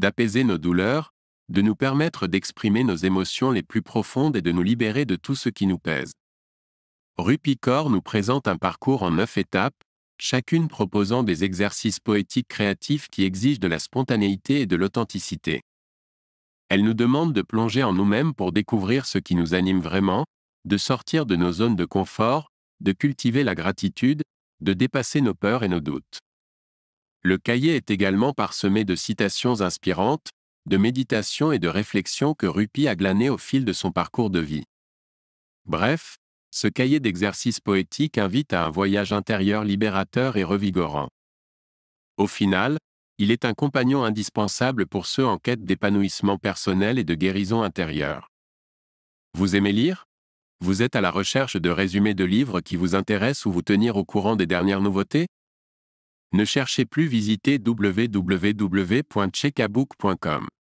d'apaiser nos douleurs, de nous permettre d'exprimer nos émotions les plus profondes et de nous libérer de tout ce qui nous pèse. Rupicor nous présente un parcours en neuf étapes, chacune proposant des exercices poétiques créatifs qui exigent de la spontanéité et de l'authenticité. Elle nous demande de plonger en nous-mêmes pour découvrir ce qui nous anime vraiment, de sortir de nos zones de confort, de cultiver la gratitude, de dépasser nos peurs et nos doutes. Le cahier est également parsemé de citations inspirantes, de méditations et de réflexions que Rupi a glanées au fil de son parcours de vie. Bref, ce cahier d'exercices poétiques invite à un voyage intérieur libérateur et revigorant. Au final, il est un compagnon indispensable pour ceux en quête d'épanouissement personnel et de guérison intérieure. Vous aimez lire Vous êtes à la recherche de résumés de livres qui vous intéressent ou vous tenir au courant des dernières nouveautés ne cherchez plus visiter www.checkabook.com.